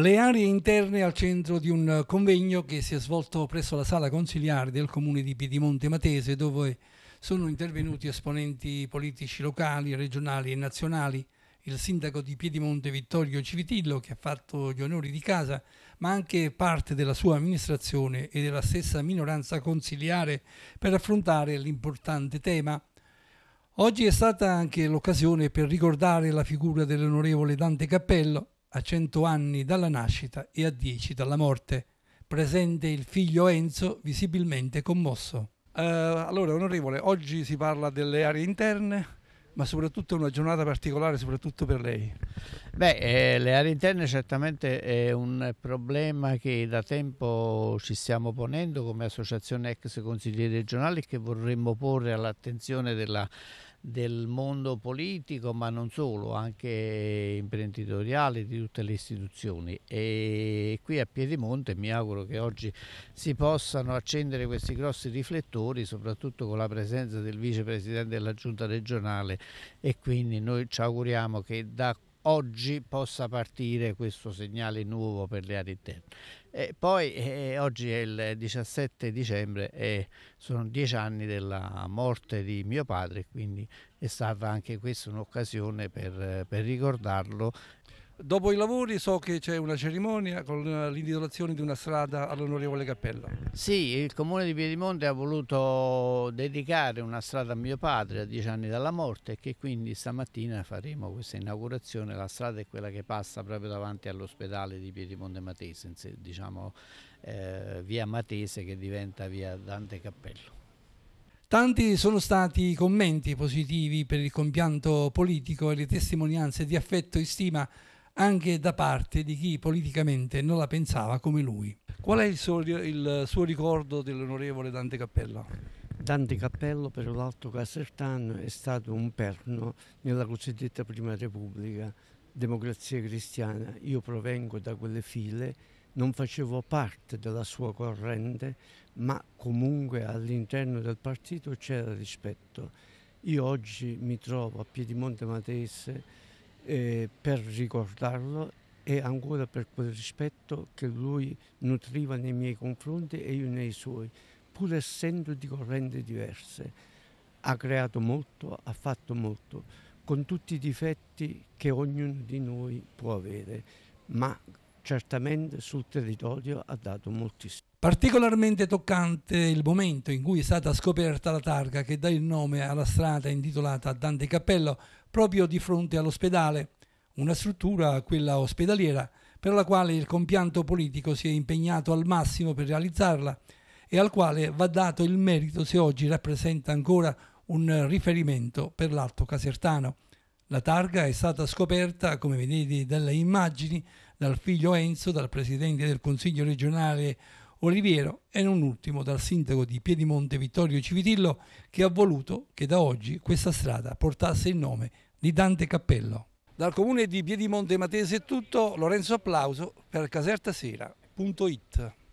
le aree interne al centro di un eh, convegno che si è svolto presso la sala consiliare del comune di Piedimonte Matese dove sono intervenuti esponenti politici locali, regionali e nazionali, il sindaco di Piedimonte Vittorio Civitillo che ha fatto gli onori di casa, ma anche parte della sua amministrazione e della stessa minoranza consiliare per affrontare l'importante tema Oggi è stata anche l'occasione per ricordare la figura dell'onorevole Dante Cappello, a cento anni dalla nascita e a dieci dalla morte. Presente il figlio Enzo, visibilmente commosso. Uh, allora, onorevole, oggi si parla delle aree interne, ma soprattutto è una giornata particolare, soprattutto per lei. Beh, eh, le aree interne certamente è un problema che da tempo ci stiamo ponendo come associazione ex consiglieri regionali che vorremmo porre all'attenzione della del mondo politico, ma non solo, anche imprenditoriale, di tutte le istituzioni. E qui a Piedimonte mi auguro che oggi si possano accendere questi grossi riflettori, soprattutto con la presenza del vicepresidente della giunta regionale e quindi noi ci auguriamo che da oggi possa partire questo segnale nuovo per le aree interne. E poi eh, oggi è il 17 dicembre e sono dieci anni della morte di mio padre, quindi è stata anche questa un'occasione per, per ricordarlo Dopo i lavori so che c'è una cerimonia con eh, l'intitolazione di una strada all'onorevole Cappella. Sì, il comune di Piedimonte ha voluto dedicare una strada a mio padre a dieci anni dalla morte e che quindi stamattina faremo questa inaugurazione. La strada è quella che passa proprio davanti all'ospedale di Piedimonte Matese, diciamo eh, via Matese che diventa via Dante Cappello. Tanti sono stati i commenti positivi per il compianto politico e le testimonianze di affetto e stima anche da parte di chi politicamente non la pensava come lui. Qual è il suo, il suo ricordo dell'onorevole Dante Cappello? Dante Cappello per l'Alto Casertano è stato un perno nella cosiddetta Prima Repubblica, democrazia cristiana. Io provengo da quelle file, non facevo parte della sua corrente, ma comunque all'interno del partito c'era rispetto. Io oggi mi trovo a Piedimonte Matese, eh, per ricordarlo e ancora per quel rispetto che lui nutriva nei miei confronti e io nei suoi, pur essendo di correnti diverse. Ha creato molto, ha fatto molto, con tutti i difetti che ognuno di noi può avere, ma certamente sul territorio ha dato moltissimo. Particolarmente toccante il momento in cui è stata scoperta la targa che dà il nome alla strada intitolata Dante Cappello, proprio di fronte all'ospedale, una struttura, quella ospedaliera, per la quale il compianto politico si è impegnato al massimo per realizzarla e al quale va dato il merito se oggi rappresenta ancora un riferimento per l'Alto Casertano. La targa è stata scoperta, come vedete dalle immagini, dal figlio Enzo, dal presidente del Consiglio regionale Oliviero e non ultimo dal sindaco di Piedimonte Vittorio Civitillo che ha voluto che da oggi questa strada portasse il nome di Dante Cappello. Dal comune di Piedimonte Matese è tutto, Lorenzo Applauso per casertasera.it